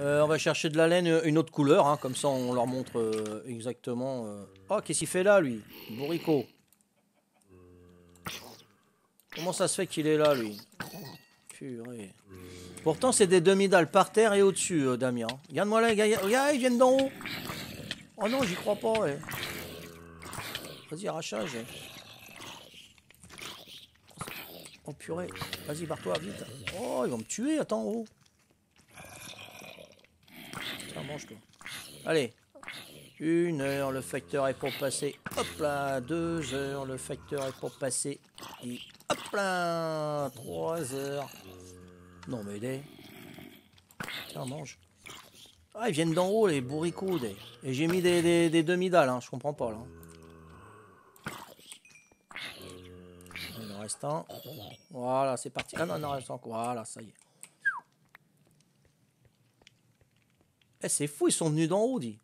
Euh, on va chercher de la laine, une autre couleur, hein, comme ça on leur montre euh, exactement. Euh. Oh, qu'est-ce qu'il fait là, lui Bourricot. Comment ça se fait qu'il est là, lui Purée. Pourtant, c'est des demi-dalles par terre et au-dessus, Damien. Regarde-moi là, ils viennent d'en haut. Oh non, j'y crois pas, ouais. Vas-y, arrachage. Oh purée. Vas-y, barre-toi, vite. Oh, ils vont me tuer, attends, en oh. haut mange Allez. Une heure, le facteur est pour passer. Hop là. Deux heures, le facteur est pour passer. Et hop là. Trois heures. Non mais des... Tiens, mange. Ah, ils viennent d'en haut, les bourricots. Et j'ai mis des, demi-dalles, hein. je comprends pas, là. Il en reste un. Voilà, c'est parti. Ah non, il en reste encore. Voilà, ça y est. Eh, c'est fou, ils sont venus d'en haut, dit.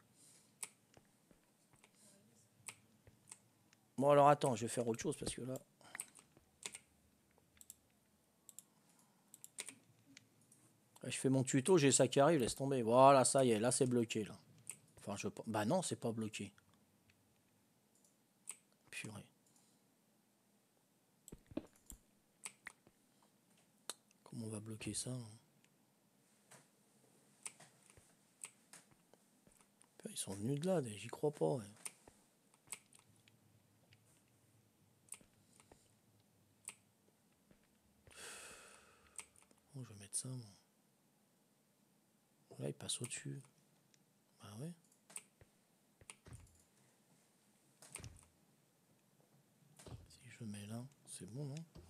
Bon, alors attends, je vais faire autre chose parce que là. Eh, je fais mon tuto, j'ai ça qui arrive, laisse tomber. Voilà, ça y est, là c'est bloqué. Là. Enfin, je... Bah non, c'est pas bloqué. Purée. Comment on va bloquer ça hein Bah, ils sont venus de là, j'y crois pas. Hein. Oh, je vais mettre ça, Là, il passe au-dessus. Bah ouais. Si je mets là, c'est bon, non hein.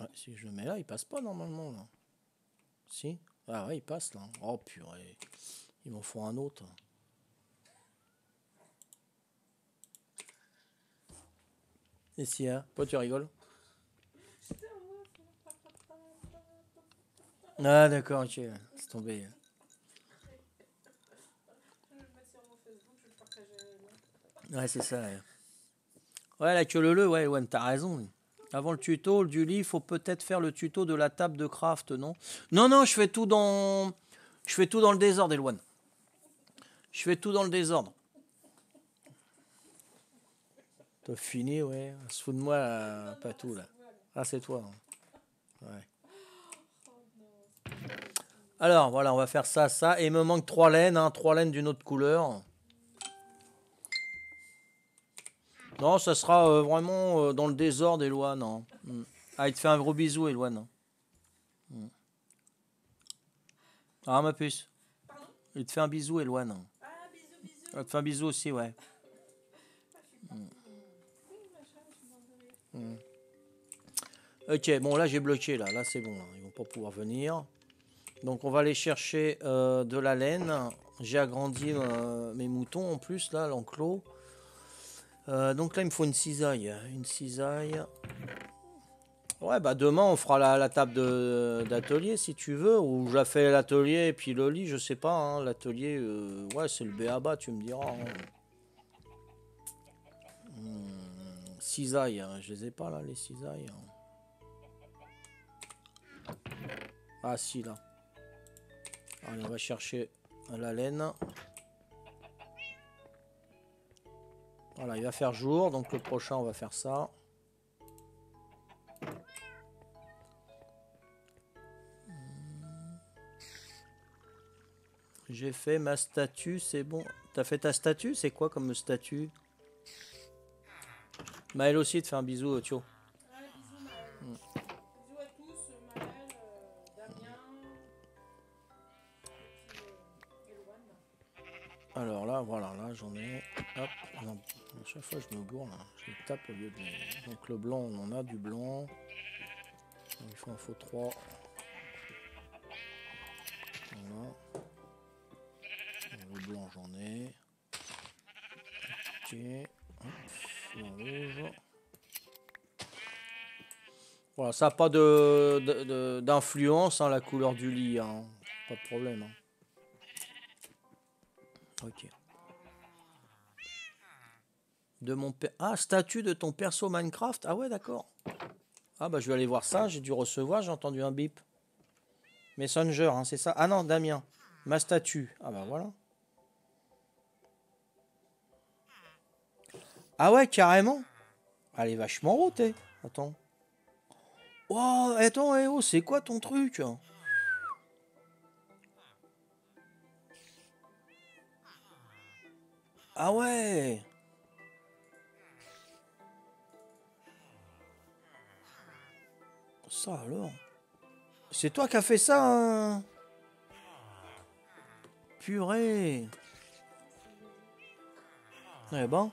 ah, Si je mets là, il passe pas normalement, là. Si Ah ouais, il passe, là. Oh, purée. Ils m'en font un autre. Et si, hein toi tu rigoles Ah d'accord, ok, c'est tombé. Ouais, c'est ça. Ouais, la queue le le, ouais, ouais, t'as raison. Avant le tuto du lit, il faut peut-être faire le tuto de la table de craft, non Non, non, je fais tout dans, je fais tout dans le désordre, Elouane. Je fais tout dans le désordre. T'as fini, ouais. de moi, euh, pas tout, là. Ah, c'est toi. Hein. Alors, voilà, on va faire ça, ça. Et il me manque trois laines, hein. trois laines d'une autre couleur. Non, ça sera euh, vraiment euh, dans le désordre, Éloi. Non. Hein. Mm. Ah, il te fait un gros bisou, Eloi. Non. Mm. Ah, ma puce. Il te fait un bisou, non ah, te un bisou aussi, ouais. Hmm. Hmm. Ok, bon là j'ai bloqué là, là c'est bon, ils hein. ils vont pas pouvoir venir. Donc on va aller chercher euh, de la laine. J'ai agrandi euh, mes moutons en plus là, l'enclos. Euh, donc là il me faut une cisaille, une cisaille. Ouais, bah demain on fera la, table d'atelier si tu veux, ou j'ai fait l'atelier et puis le lit, je sais pas. Hein. l'atelier, euh, ouais, c'est le béaba tu me diras. Hein. Hmm, cisaille, hein. je les ai pas là, les cisailles. Ah si, là. Allez, on va chercher la laine. Voilà, il va faire jour, donc le prochain on va faire ça. J'ai fait ma statue, c'est bon. T'as fait ta statue C'est quoi comme statue Maël aussi te fait un bisou, Tio. Mm. bisous, à tous, euh, Maël, euh, Damien, euh, Alors là, voilà, là j'en ai. Hop, non, à chaque fois je me bourre là. Je tape au lieu de. Donc le blanc, on en a du blanc. il faut en faut 3. j'en ai. Ok. Voilà, ça n'a pas de, d'influence, hein, la couleur du lit. Hein. Pas de problème. Hein. Ok. De mon Ah, statue de ton perso Minecraft. Ah ouais, d'accord. Ah bah je vais aller voir ça, j'ai dû recevoir, j'ai entendu un bip. Messenger, c'est ça. Ah non, Damien. Ma statue. Ah bah voilà. Ah ouais, carrément Elle est vachement rotée. Eh. Attends. Eh, oh, attends, c'est quoi ton truc hein Ah ouais Ça alors C'est toi qui as fait ça hein Purée Eh ben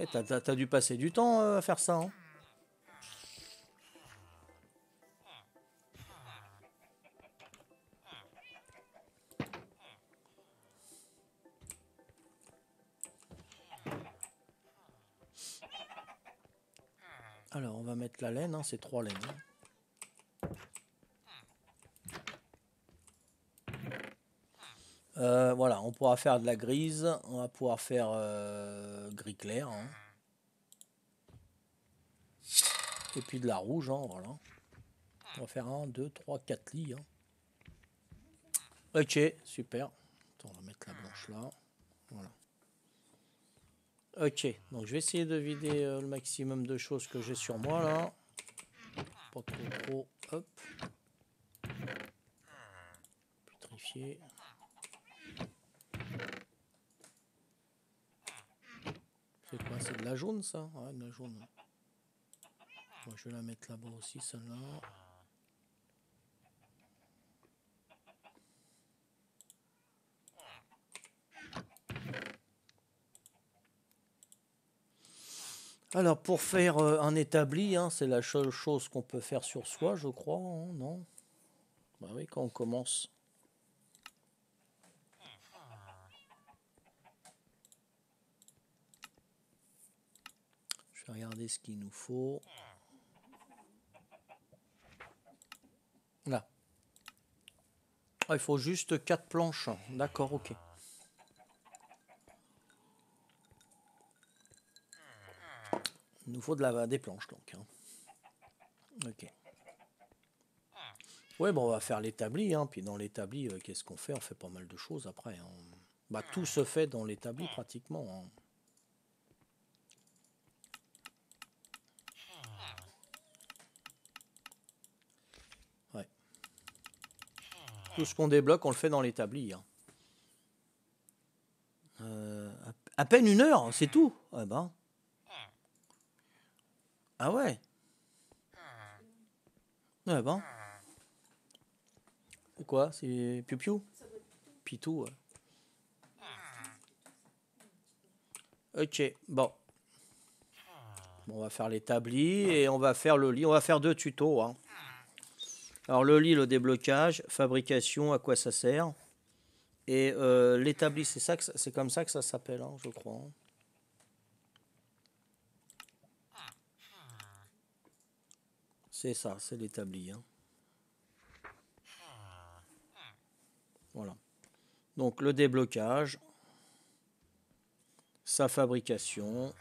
Eh, t'as, dû passer du temps euh, à faire ça, hein. Alors, on va mettre la laine, hein, c'est trois laines. Euh, voilà, on pourra faire de la grise, on va pouvoir faire euh, gris clair. Hein. Et puis de la rouge, hein, voilà. On va faire 1, 2, 3, 4 lits. Hein. Ok, super. on va mettre la blanche là. Voilà. Ok, donc je vais essayer de vider euh, le maximum de choses que j'ai sur moi là. Pas trop trop. Hop. Putrifier. C'est quoi C'est de la jaune ça de la jaune. je vais la mettre là-bas aussi, celle-là. Alors pour faire euh, un établi, hein, c'est la seule chose qu'on peut faire sur soi, je crois, hein, non Bah oui, quand on commence. Regardez ce qu'il nous faut. Là. Ah, il faut juste 4 planches. D'accord, ok. Il nous faut de la, des planches, donc. Hein. Ok. Ouais, bon, on va faire l'établi. Hein. Puis dans l'établi, euh, qu'est-ce qu'on fait On fait pas mal de choses après. Hein. Bah, tout se fait dans l'établi, pratiquement. tout ce qu'on débloque, on le fait dans l'établi. Hein. Euh, à peine une heure, c'est tout. Ah, ben. ah ouais. Ah bon. C'est quoi C'est Piu Piu Pitou. Ok, bon. bon. On va faire l'établi et on va faire le lit. On va faire deux tutos. Hein. Alors le lit, le déblocage, fabrication, à quoi ça sert Et euh, l'établi, c'est ça, c'est comme ça que ça s'appelle, hein, je crois. C'est ça, c'est l'établi. Hein. Voilà. Donc le déblocage, sa fabrication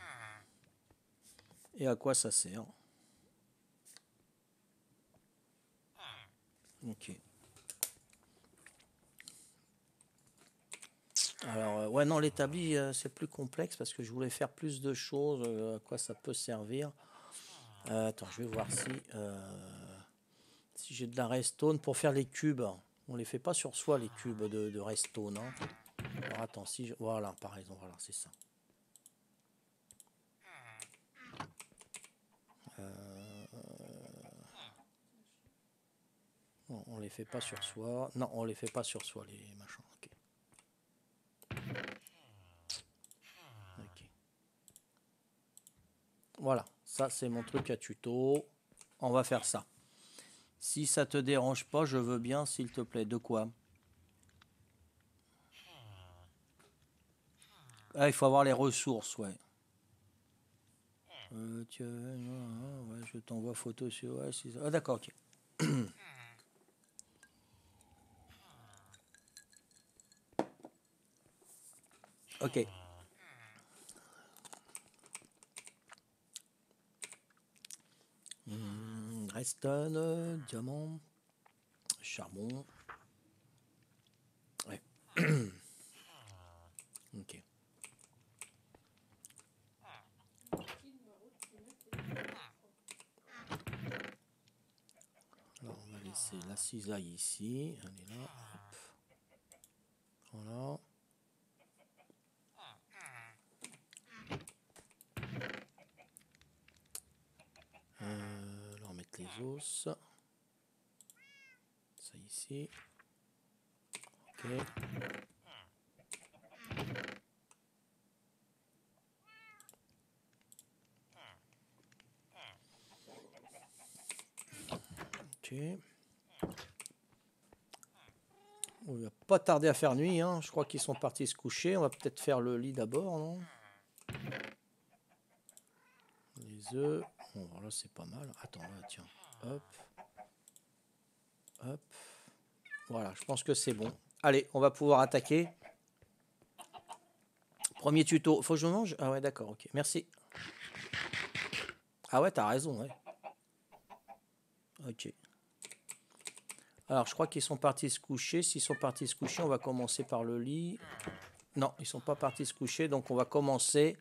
et à quoi ça sert. Alors, euh, ouais, non, l'établi, euh, c'est plus complexe parce que je voulais faire plus de choses, euh, à quoi ça peut servir. attends, je vais voir si, si j'ai de la redstone pour faire les cubes. On les fait pas sur soi, les cubes de, de redstone. Hein. Alors, attends, si je, Voilà, par exemple, voilà, c'est ça. on les fait pas sur soi. Non, on les fait pas sur soi, les machins. Voilà, ça c'est mon truc à tuto. On va faire ça. Si ça te dérange pas, je veux bien, s'il te plaît. De quoi ah, Il faut avoir les ressources, ouais. Euh, je t'envoie photo sur... ah d'accord, ok. Ok. Mmh, Reston, diamant, charbon. Ouais. ok. Alors on va laisser la cisaille ici. Elle est là. Hop. Voilà. Ça ici. Ok. Ok. On va pas tarder à faire nuit, hein. je crois qu'ils sont partis se coucher. On va peut-être faire le lit d'abord, non Les œufs. voilà, c'est pas mal. Attends, tiens. Hop. Hop. Voilà, je pense que c'est bon. Allez, on va pouvoir attaquer. Premier tuto. Faut que je mange Ah ouais, d'accord, ok. Merci. Ah ouais, t'as raison, ouais. Ok. Alors, je crois qu'ils sont partis se coucher. S'ils sont partis se coucher, on va commencer par le lit. Non, ils sont pas partis se coucher, donc on va commencer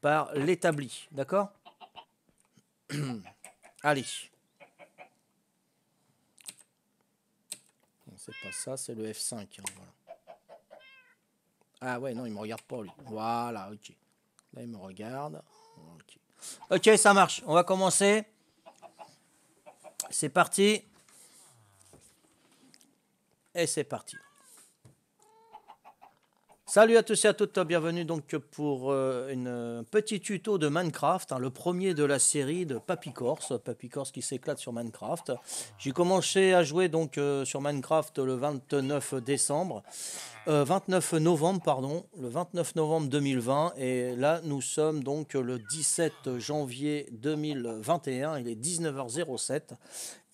par l'établi. D'accord Allez. c'est pas ça, c'est le F5. Hein, ah ouais, non, il me regarde pas lui. Voilà, ok. Là, il me regarde. Ok, ça marche. On va commencer. C'est parti. Et c'est parti. Salut à tous et à toutes, bienvenue donc pour un euh, une euh, petit tuto de Minecraft, hein, le premier de la série de Papy Corse, Papy Corse qui s'éclate sur Minecraft. J'ai commencé à jouer donc euh, sur Minecraft le 29 décembre, 29 novembre pardon, le 29 novembre 2020 et là nous sommes donc le 17 janvier 2021, il est 19h07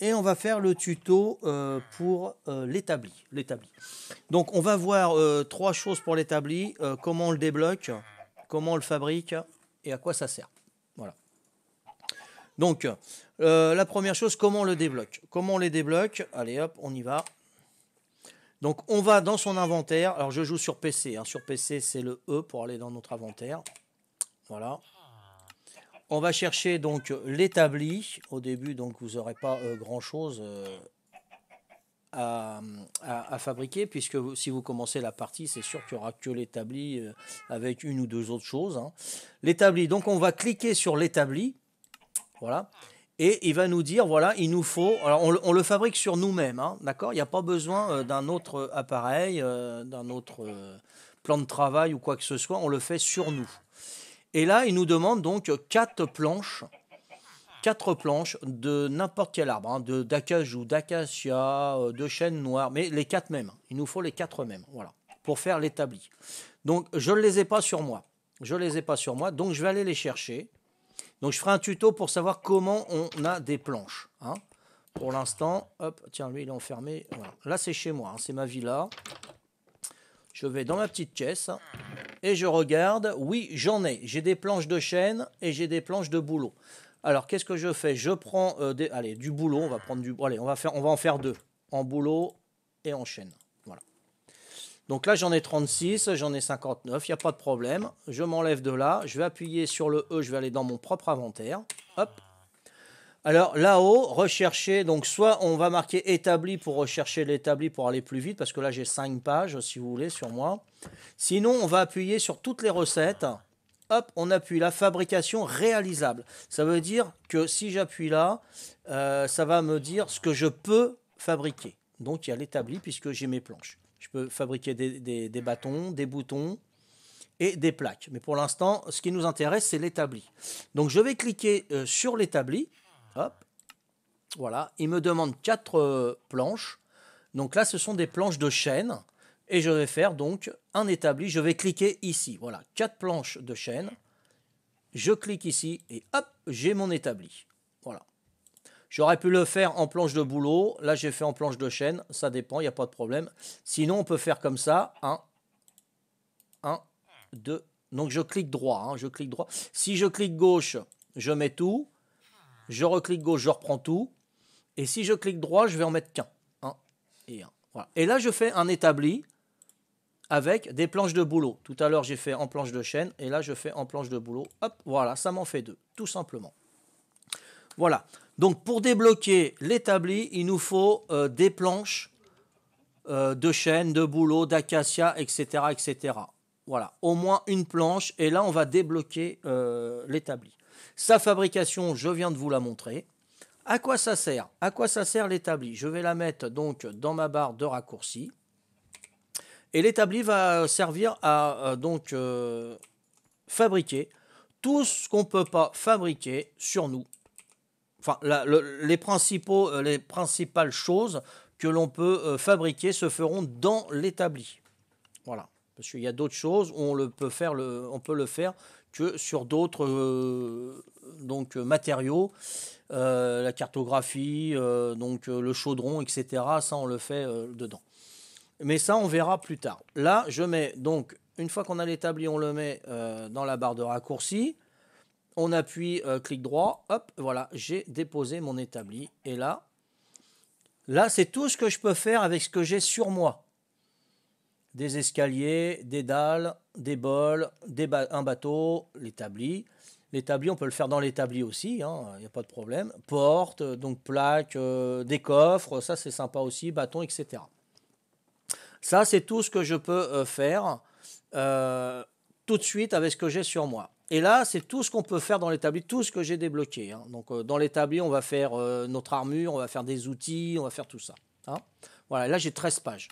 et on va faire le tuto euh, pour euh, l'établi. Donc on va voir euh, trois choses pour l'établi, comment on le débloque, comment on le fabrique et à quoi ça sert. Voilà. Donc la première chose, comment on le débloque. Comment on les débloque Allez hop, on y va. Donc on va dans son inventaire. Alors je joue sur PC. Hein. Sur PC c'est le E pour aller dans notre inventaire. Voilà. On va chercher donc l'établi. Au début, donc vous n'aurez pas euh, grand-chose euh, à, fabriquer, puisque si vous commencez la partie, c'est sûr qu'il n'y aura que l'établi euh, avec une ou deux autres choses. Hein. L'établi, donc on va cliquer sur l'établi. Voilà. Et il va nous dire, voilà, il nous faut... Alors on, le fabrique sur nous-mêmes, hein, d'accord Il n'y a pas besoin d'un autre appareil, d'un autre plan de travail ou quoi que ce soit. On le fait sur nous. Et là, il nous demande donc quatre planches, quatre planches de n'importe quel arbre, hein, de d'acajou, d'acacia, euh, de chêne noir. mais les quatre mêmes. Il nous faut les quatre mêmes, voilà, pour faire l'établi. Donc, je ne les ai pas sur moi. Je ne les ai pas sur moi, donc je vais aller les chercher. Donc, je ferai un tuto pour savoir comment on a des planches. Hein. Pour l'instant, hop, tiens, lui, il est enfermé. Là, c'est chez moi, hein, c'est ma villa. Je vais dans ma petite caisse et je regarde, oui, j'en ai. J'ai des planches de chêne et j'ai des planches de boulot. Alors qu'est-ce que je fais Je prends euh, allez, du boulot, on va prendre du allez, on va faire on va en faire deux, en boulot et en chêne. Voilà. Donc là, j'en ai 36, j'en ai 59, il n'y a pas de problème. Je m'enlève de là, je vais appuyer sur le E, je vais aller dans mon propre inventaire. Hop, alors là-haut, rechercher, donc soit on va marquer établi pour rechercher l'établi pour aller plus vite, parce que là j'ai cinq pages si vous voulez sur moi. Sinon, on va appuyer sur toutes les recettes. Hop, on appuie la fabrication réalisable. Ça veut dire que si j'appuie là, euh, ça va me dire ce que je peux fabriquer. Donc il y a l'établi puisque j'ai mes planches. Je peux fabriquer des, bâtons, des boutons, et des plaques. Mais pour l'instant, ce qui nous intéresse, c'est l'établi. Donc je vais cliquer euh, sur l'établi. Hop. Voilà. Il me demande quatre euh, planches. Donc là, ce sont des planches de chêne. Et je vais faire donc un établi. Je vais cliquer ici. Voilà, quatre planches de chêne. Je clique ici et hop, j'ai mon établi. Voilà. J'aurais pu le faire en planche de boulot. Là, j'ai fait en planche de chêne. Ça dépend, il n'y a pas de problème. Sinon, on peut faire comme ça. 1, 1, 2. Donc, je clique droit. Hein. Je clique droit. Si je clique gauche, je mets tout je reclique gauche, je reprends tout. Et si je clique droit, je vais en mettre qu'un. et Et là, je fais un établi avec des planches de boulot. Tout à l'heure, j'ai fait en planche de chaîne. Et là, je fais en planche de boulot. Hop, voilà, ça m'en fait deux, tout simplement. Voilà. Donc, pour débloquer l'établi, il nous faut euh, des planches euh, de chaîne, de boulot, d'acacia, etc., etc. Voilà, au moins une planche. Et là, on va débloquer euh, l'établi. Sa fabrication, je viens de vous la montrer. À quoi ça sert À quoi ça sert l'établi Je vais la mettre donc dans ma barre de raccourci. Et l'établi va servir à euh, donc euh, fabriquer tout ce qu'on ne peut pas fabriquer sur nous. Enfin, les, principaux, euh, les principales choses que l'on peut fabriquer se feront dans l'établi. Voilà. Parce qu'il y a d'autres choses où on, le peut, faire on peut le faire que sur d'autres euh, donc euh, matériaux, euh, la cartographie, donc le chaudron, etc. Ça, on le fait dedans. Mais ça, on verra plus tard. Là, je mets donc une fois qu'on a l'établi, on le met dans la barre de raccourci. On appuie clic droit, hop, voilà, j'ai déposé mon établi. Et là, là, c'est tout ce que je peux faire avec ce que j'ai sur moi des escaliers, des dalles, des bols, un bateau, l'établi. L'établi, on peut le faire dans l'établi aussi, il hein, n'y a pas de problème. Porte, euh, donc plaque, euh, des coffres, ça c'est sympa aussi, bâton, etc. Ça, c'est tout ce que je peux euh, faire tout de suite avec ce que j'ai sur moi. Et là, c'est tout ce qu'on peut faire dans l'établi, tout ce que j'ai débloqué. Hein. Donc, dans l'établi, on va faire notre armure, on va faire des outils, on va faire tout ça. Hein. Voilà, là, j'ai 13 pages.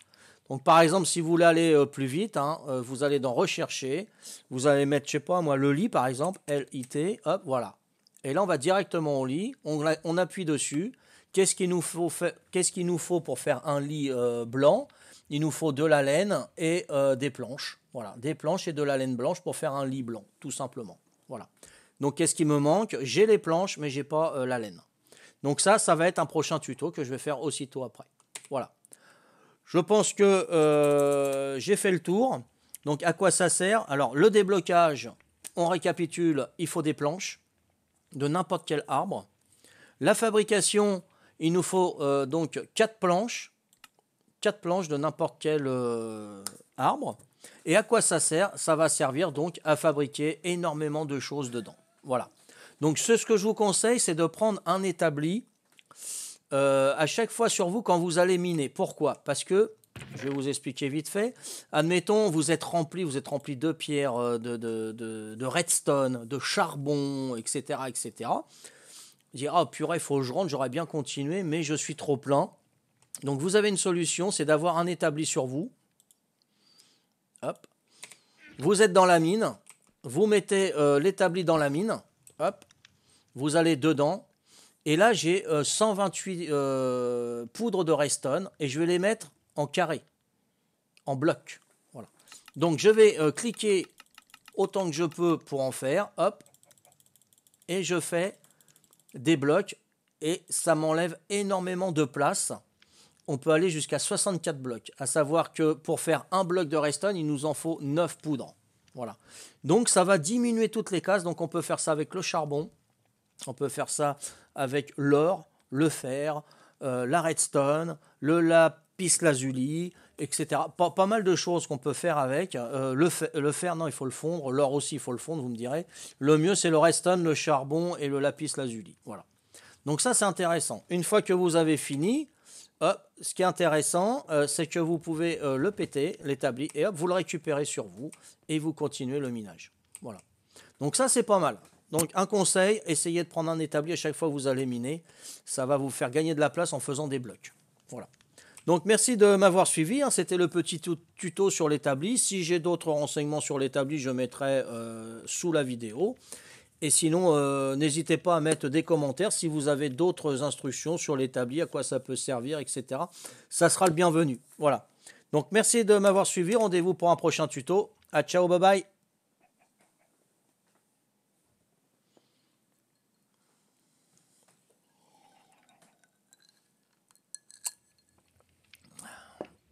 Donc, par exemple, si vous voulez aller euh, plus vite, hein, euh, vous allez dans Rechercher, vous allez mettre, je sais pas moi, le lit, par exemple, L-I-T, hop, voilà. Et là, on va directement au lit, on, appuie dessus. Qu'est-ce qu'il nous, Qu'est-ce nous, faut pour faire un lit euh, blanc Il nous faut de la laine et des planches. Voilà, des planches et de la laine blanche pour faire un lit blanc, tout simplement. Voilà. Donc, qu'est-ce qui me manque J'ai les planches, mais je n'ai pas la laine. Donc ça, ça va être un prochain tuto que je vais faire aussitôt après. Voilà. Je pense que euh, j'ai fait le tour. Donc à quoi ça sert Alors le déblocage, on récapitule, il faut des planches de n'importe quel arbre. La fabrication, il nous faut euh, donc quatre planches, quatre planches de n'importe quel euh, arbre. Et à quoi ça sert Ça va servir donc à fabriquer énormément de choses dedans. Voilà. Donc ce que je vous conseille, c'est de prendre un établi euh, à chaque fois sur vous quand vous allez miner. Pourquoi Parce que, je vais vous expliquer vite fait, admettons, vous êtes rempli, vous êtes rempli de pierres, euh, de, redstone, de charbon, etc. etc. Vous purée, ah purée, faut que je rentre, j'aurais bien continué, mais je suis trop plein. Donc vous avez une solution, c'est d'avoir un établi sur vous. Hop. Vous êtes dans la mine, vous mettez euh, l'établi dans la mine, hop, vous allez dedans, et là, j'ai 128 euh, euh, poudres de Reston et je vais les mettre en carré, en bloc. Voilà. Donc, je vais euh, cliquer autant que je peux pour en faire. Hop. Et je fais des blocs et ça m'enlève énormément de place. On peut aller jusqu'à 64 blocs, à savoir que pour faire un bloc de Reston, il nous en faut 9 poudres. Voilà. Donc ça va diminuer toutes les cases, donc on peut faire ça avec le charbon. On peut faire ça avec l'or, le fer, euh, la redstone, le lapis lazuli, etc. Pas, mal de choses qu'on peut faire avec. Euh, le, fer, non, il faut le fondre. L'or aussi, il faut le fondre, vous me direz. Le mieux, c'est le redstone, le charbon et le lapis lazuli. Voilà. Donc ça, c'est intéressant. Une fois que vous avez fini, ce qui est intéressant, euh, c'est que vous pouvez le péter, l'établir, et vous le récupérez sur vous, et vous continuez le minage. Voilà. Donc ça, c'est pas mal. Donc un conseil, essayez de prendre un établi à chaque fois que vous allez miner. Ça va vous faire gagner de la place en faisant des blocs. Voilà. Donc merci de m'avoir suivi. Hein. C'était le petit tuto sur l'établi. Si j'ai d'autres renseignements sur l'établi, je mettrai euh, sous la vidéo. Et sinon, euh, n'hésitez pas à mettre des commentaires si vous avez d'autres instructions sur l'établi, à quoi ça peut servir, etc. Ça sera le bienvenu. Voilà. Donc merci de m'avoir suivi. Rendez-vous pour un prochain tuto. À ciao, bye bye.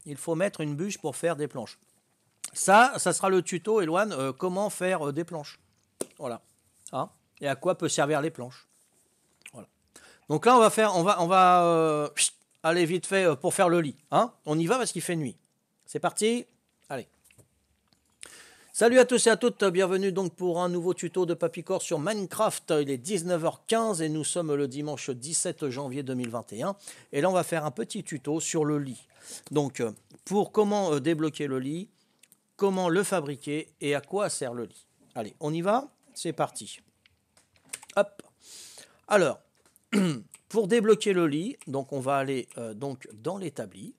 il faut mettre une bûche pour faire des planches. Ça, ça sera le tuto, Eloane, euh, comment faire euh, des planches. Voilà. Hein Et à quoi peut servir les planches. Voilà. Donc là, on va faire, on va, on va euh, aller vite fait pour faire le lit. Hein on y va parce qu'il fait nuit. C'est parti. Allez. Salut à tous et à toutes, bienvenue donc pour un nouveau tuto de Papycorps sur Minecraft. Il est 19h15 et nous sommes le dimanche 17 janvier 2021. Et là on va faire un petit tuto sur le lit. Donc euh, pour comment euh, débloquer le lit, comment le fabriquer et à quoi sert le lit. Allez, on y va, c'est parti. Hop. Alors, pour débloquer le lit, donc on va aller euh, donc dans l'établi.